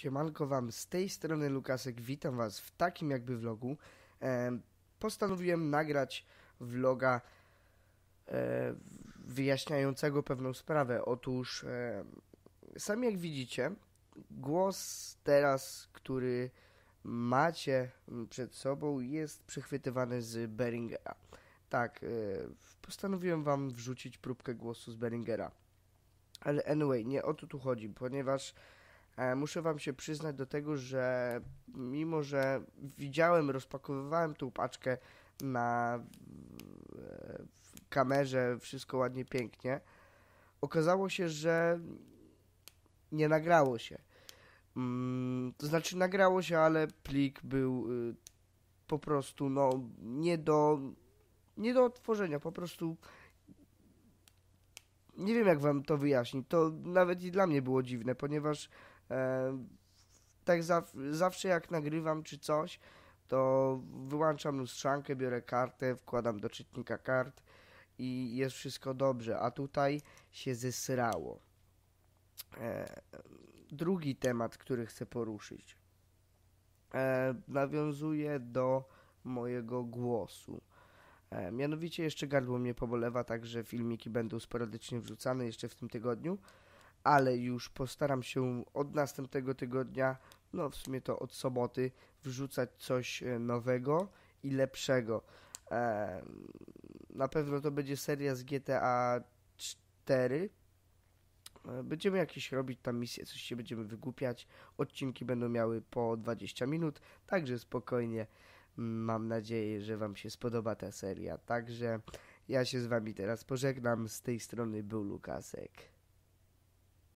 Siemanko Wam, z tej strony Lukasek, witam Was w takim jakby vlogu. postanowiłem nagrać vloga e, wyjaśniającego pewną sprawę. Otóż, sami jak widzicie, głos teraz, który macie przed sobą jest przechwytywany z Beringera. Tak, e, postanowiłem Wam wrzucić próbkę głosu z Beringera. Ale anyway, nie o to tu chodzi, ponieważ E, muszę wam się przyznać do tego, że mimo, że widziałem, rozpakowywałem tą paczkę na e, kamerze, wszystko ładnie, pięknie, okazało się, że nie nagrało się. Mm, to znaczy nagrało się, ale plik był y, po prostu no, nie do nie do otworzenia. po prostu nie wiem jak wam to wyjaśnić. To nawet i dla mnie było dziwne, ponieważ E, tak za, zawsze jak nagrywam czy coś, to wyłączam lustrzankę, biorę kartę, wkładam do czytnika kart i jest wszystko dobrze, a tutaj się zesrało. E, drugi temat, który chcę poruszyć, e, nawiązuje do mojego głosu. E, mianowicie jeszcze gardło mnie pobolewa, także filmiki będą sporadycznie wrzucane jeszcze w tym tygodniu ale już postaram się od następnego tygodnia, no w sumie to od soboty, wrzucać coś e, nowego i lepszego. E, na pewno to będzie seria z GTA 4. E, będziemy jakieś robić tam misje, coś się będziemy wygłupiać. Odcinki będą miały po 20 minut, także spokojnie. Mm, mam nadzieję, że Wam się spodoba ta seria. Także ja się z Wami teraz pożegnam. Z tej strony był Lukasek.